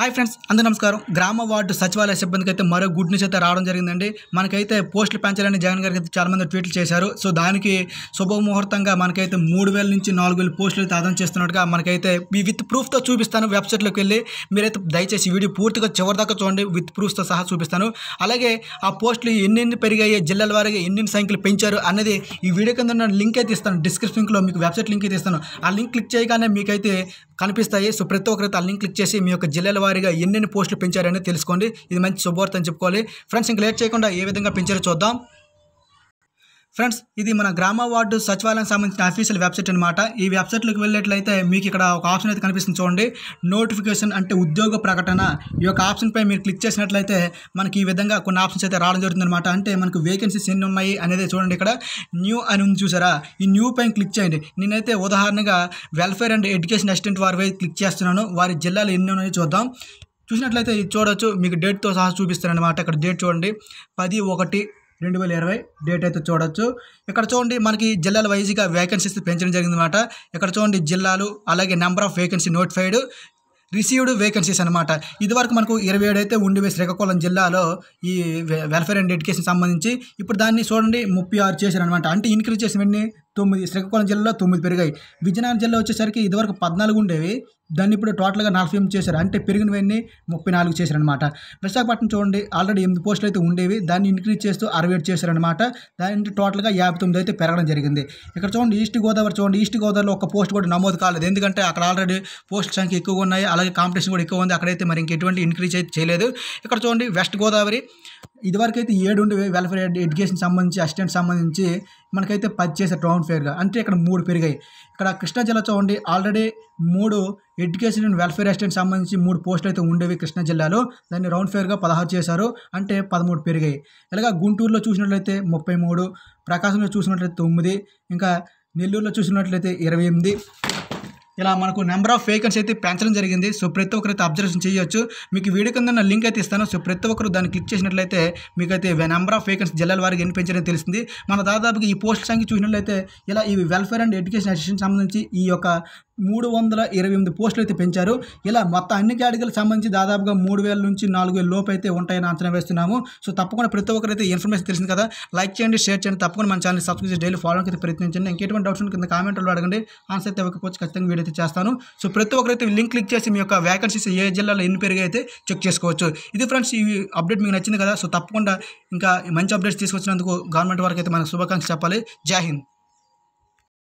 hi friends అందరూ నమస్కారం గ్రామ వార్డు సచివాలయ సిబ్బందికి అయితే మరో గుడ్ న్యూస్ అయితే రావడం జరిగిందండి మనకైతే పోస్టులు పెంచాలని జగన్ గారికి అయితే చాలామంది ట్వీట్లు చేశారు సో దానికి శుభముహూర్తంగా మనకైతే మూడు వేల నుంచి నాలుగు వేల పోస్టులు అయితే అదనం చేస్తున్నట్టుగా మనకైతే మీ విత్ ప్రూఫ్తో చూపిస్తాను వెబ్సైట్లోకి వెళ్ళి మీరైతే దయచేసి వీడియో పూర్తిగా చివరిదాకా చూడండి విత్ ప్రూఫ్తో సహా చూపిస్తాను అలాగే ఆ పోస్టులు ఎన్నెన్ని పెరిగాయి జిల్లాల వారిగా ఎన్నెన్ని సంఖ్యలు పెంచారు అనేది ఈ వీడియో కింద నేను లింక్ అయితే ఇస్తాను డిస్క్రిప్షన్ లింక్లో మీకు వెబ్సైట్ లింక్ అయితే ఇస్తాను ఆ లింక్ క్లిక్ చేయగానే మీకైతే కనిపిస్తాయి సో ప్రతి ఒక్కరైతే ఆ లింక్ క్లిక్ చేసి మీ యొక్క జిల్లాల వారీగా ఎన్నెన్ని పోస్టులు పెంచారని తెలుసుకోండి ఇది మంచి శుభవార్త అని చెప్పుకోవాలి ఫ్రెండ్స్ ఇంకా లేట్ చేయకుండా ఏ విధంగా పెంచారో చూద్దాం ఫ్రెండ్స్ ఇది మన గ్రామ వార్డు సచివాలయం సంబంధించిన అఫీషియల్ వెబ్సైట్ అనమాట ఈ వెబ్సైట్లోకి వెళ్ళినట్లయితే మీకు ఇక్కడ ఒక ఆప్షన్ అయితే కనిపిస్తుంది చూడండి నోటిఫికేషన్ అంటే ఉద్యోగ ప్రకటన ఈ యొక్క ఆప్షన్పై మీరు క్లిక్ చేసినట్లయితే మనకి ఈ విధంగా కొన్ని ఆప్షన్స్ అయితే రావడం జరుగుతుందన్నమాట అంటే మనకు వేకెన్సీస్ ఎన్ని ఉన్నాయి అనేది చూడండి ఇక్కడ న్యూ అని ఉంది చూసారా ఈ న్యూ పైన క్లిక్ చేయండి నేనైతే ఉదాహరణగా వెల్ఫేర్ అండ్ ఎడ్యుకేషన్ అసిస్టెంట్ వైపు క్లిక్ చేస్తున్నాను వారి జిల్లాలు ఎన్ని ఉన్నాయో చూద్దాం చూసినట్లయితే ఇది చూడొచ్చు మీకు డేట్తో సహా చూపిస్తారనమాట అక్కడ డేట్ చూడండి పది ఒకటి రెండు వేల ఇరవై డేట్ అయితే చూడొచ్చు ఇక్కడ చూడండి మనకి జిల్లాల వైజ్గా వేకెన్సీస్ పెంచడం జరిగిందనమాట ఇక్కడ చూడండి జిల్లాలు అలాగే number of vacancy notified received vacancies అనమాట ఇదివరకు మనకు ఇరవై ఏడు అయితే ఉండివే శ్రీకాకుళం జిల్లాలో ఈ వెల్ఫేర్ అండ్ ఎడ్యుకేషన్ సంబంధించి ఇప్పుడు దాన్ని చూడండి ముప్పై ఆరు చేశారు అనమాట అంటే ఇంక్రీజ్ చేసినవన్నీ తొమ్మిది శ్రీకాకుళం జిల్లాలో తొమ్మిది పెరిగాయి విజయనగరం జిల్లా వచ్చేసరికి ఇదివరకు పద్నాలుగు ఉండేవి దాన్ని ఇప్పుడు టోటల్గా నలభై ఎనిమిది చేశారు అంటే పెరిగినవన్నీ ముప్పై నాలుగు చేశారనమాట విశాఖపట్నం చూడండి ఆల్రెడీ ఎనిమిది పోస్టులు అయితే ఉండేవి దాన్ని ఇంక్రీజ్ చేస్తూ అరవై ఏడు చేశారనమాట దాని టోటల్గా యాభై తొమ్మిది అయితే పెరగడం జరిగింది ఇక్కడ చూడండి ఈస్ట్ గోదావరి చూడండి ఈస్ట్ గోదావరిలో ఒక పోస్ట్ కూడా నమోదు కాలేదు ఎందుకంటే అక్కడ ఆల్రెడీ పోస్ట్ సంఖ్య ఎక్కువగా ఉన్నాయి అలాగే కాంపిటీషన్ కూడా ఎక్కువ ఉంది అక్కడైతే మరి ఇంకెటువంటి ఇంక్రీజ్ అయితే చేయలేదు ఇక్కడ చూడండి వెస్ట్ గోదావరి ఇదివరకు అయితే ఏడు ఉండి వెల్ఫేర్ ఎడ్యుకేషన్ సంబంధించి అసిస్టెంట్ సంబంధించి మనకైతే పది చేసే టౌన్ ఫేర్గా అంటే ఇక్కడ మూడు పెరిగాయి ఇక్కడ కృష్ణా జిల్లా చూడండి ఆల్రెడీ మూడు ఎడ్యుకేషన్ అండ్ వెల్ఫేర్ ఎస్టేట్ సంబంధించి మూడు పోస్టులు అయితే ఉండేవి కృష్ణా జిల్లాలో దాన్ని రౌండ్ ఫేర్గా పదహారు చేశారు అంటే పదమూడు పెరిగాయి ఇలాగా గుంటూరులో చూసినట్లయితే ముప్పై మూడు ప్రకాశంలో చూసినట్లయితే తొమ్మిది ఇంకా నెల్లూరులో చూసినట్లయితే ఇరవై ఎనిమిది ఇలా మనకు నెంబర్ ఆఫ్ వేకెన్సీ అయితే పెంచడం జరిగింది సో ప్రతి ఒక్కరైతే అబ్జర్వేషన్ చేయొచ్చు మీకు వీడియో కింద లింక్ అయితే ఇస్తాను సో ప్రతి ఒక్కరు దాన్ని క్లిక్ చేసినట్లయితే మీకైతే నెంబర్ ఆఫ్ వేకెన్సీ జిల్లాల వారికి ఎన్ని పెంచారని తెలిసింది మన దాదాపుగా ఈ పోస్టుల సంఖ్య చూసినట్లయితే ఇలా ఈ వెల్ఫేర్ అండ్ ఎడ్యుకేషన్ అసిస్టెంట్ సంబంధించి ఈ యొక్క మూడు వందల ఇరవై ఎనిమిది పోస్టులు అయితే పెంచారు ఇలా మొత్తం అన్ని కేటగిరీలకు సంబంధించి దాదాపుగా మూడు వేల నుంచి నాలుగు వేల లోపు అయితే ఉంటాయని అంచనా వేస్తున్నాము సో తప్పకుండా ప్రతి ఒక్కరైతే ఇన్ఫర్మేషన్ తెలిసింది కదా లైక్ చేయండి షేర్ చేయండి తప్పకుండా మన ఛానల్ సబ్స్క్రైబ్ చేసి డైలీ ఫాలో అయితే ప్రయత్నించండి ఇంకెటువంటి డౌట్స్ కింద కామెంట్లో అడగండి ఆన్సర్ అయితే ఇవ్వకపోతే ఖచ్చితంగా వీడియో అయితే చేస్తాను సో ప్రతి ఒక్కరైతే లింక్ క్లిక్ చేసి మీ యొక్క వ్యాకెన్సీస్ ఏ జిల్లాలో ఎన్ని పెరిగి అయితే చెక్ చేసుకోవచ్చు ఇది ఫ్రెండ్స్ ఈ అప్డేట్ మీకు నచ్చింది కదా సో తప్పకుండా ఇంకా మంచి అప్డేట్స్ తీసుకొచ్చినందుకు గవర్నమెంట్ వరకు అయితే మనకు శుభాకాంక్షలు చెప్పాలి జాహింద్